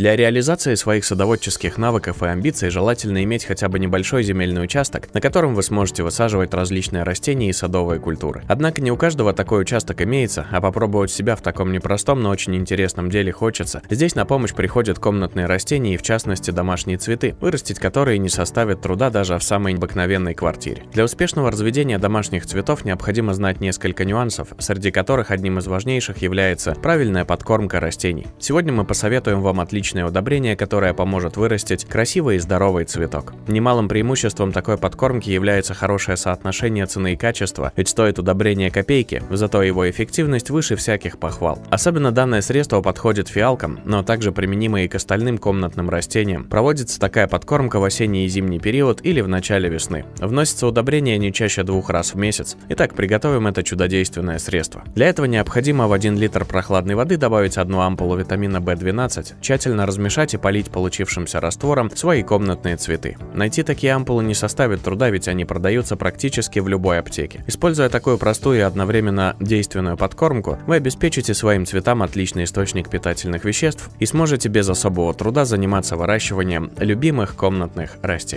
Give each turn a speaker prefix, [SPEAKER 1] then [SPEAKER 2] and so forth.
[SPEAKER 1] Для реализации своих садоводческих навыков и амбиций желательно иметь хотя бы небольшой земельный участок, на котором вы сможете высаживать различные растения и садовые культуры. Однако не у каждого такой участок имеется, а попробовать себя в таком непростом, но очень интересном деле хочется. Здесь на помощь приходят комнатные растения и в частности домашние цветы, вырастить которые не составит труда даже в самой обыкновенной квартире. Для успешного разведения домашних цветов необходимо знать несколько нюансов, среди которых одним из важнейших является правильная подкормка растений. Сегодня мы посоветуем вам отличный различные удобрения, которое поможет вырастить красивый и здоровый цветок. Немалым преимуществом такой подкормки является хорошее соотношение цены и качества, ведь стоит удобрение копейки, зато его эффективность выше всяких похвал. Особенно данное средство подходит фиалкам, но также применимо и к остальным комнатным растениям. Проводится такая подкормка в осенний и зимний период или в начале весны. Вносится удобрение не чаще двух раз в месяц. Итак, приготовим это чудодейственное средство. Для этого необходимо в 1 литр прохладной воды добавить одну ампулу витамина В12, тщательно спокойно размешать и полить получившимся раствором свои комнатные цветы. Найти такие ампулы не составит труда, ведь они продаются практически в любой аптеке. Используя такую простую и одновременно действенную подкормку, вы обеспечите своим цветам отличный источник питательных веществ и сможете без особого труда заниматься выращиванием любимых комнатных растений.